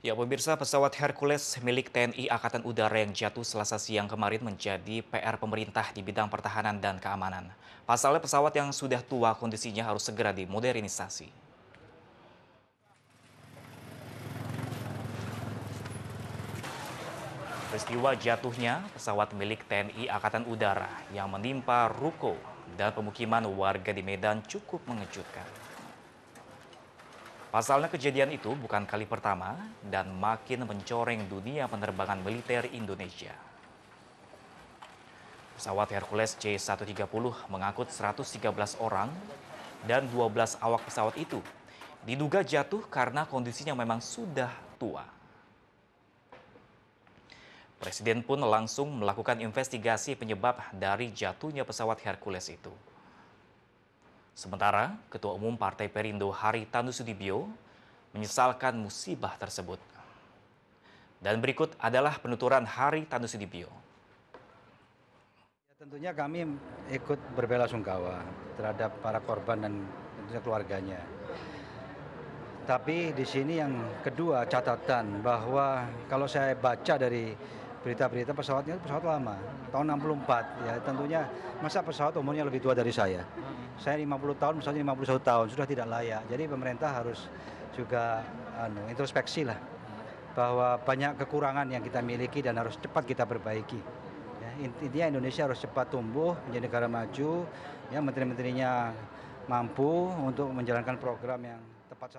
Ya, pemirsa, pesawat Hercules milik TNI Angkatan Udara yang jatuh selasa siang kemarin menjadi PR pemerintah di bidang pertahanan dan keamanan. Pasalnya pesawat yang sudah tua kondisinya harus segera dimodernisasi. Peristiwa jatuhnya pesawat milik TNI Angkatan Udara yang menimpa Ruko dan pemukiman warga di Medan cukup mengejutkan. Pasalnya kejadian itu bukan kali pertama dan makin mencoreng dunia penerbangan militer Indonesia. Pesawat Hercules C-130 mengangkut 113 orang dan 12 awak pesawat itu diduga jatuh karena kondisinya memang sudah tua. Presiden pun langsung melakukan investigasi penyebab dari jatuhnya pesawat Hercules itu. Sementara, Ketua Umum Partai Perindo Hari Tanu Sudibyo menyesalkan musibah tersebut. Dan berikut adalah penuturan Hari Tanu Sudibyo. Ya, tentunya kami ikut berbela sungkawa terhadap para korban dan tentunya keluarganya. Tapi di sini yang kedua catatan bahwa kalau saya baca dari berita-berita pesawatnya pesawat lama tahun 64 ya tentunya masa pesawat umurnya lebih tua dari saya saya 50 tahun misalnya 51 tahun sudah tidak layak jadi pemerintah harus juga anu introspeksi lah bahwa banyak kekurangan yang kita miliki dan harus cepat kita perbaiki ya, intinya Indonesia harus cepat tumbuh menjadi negara maju ya menteri-menterinya mampu untuk menjalankan program yang tepat sasaran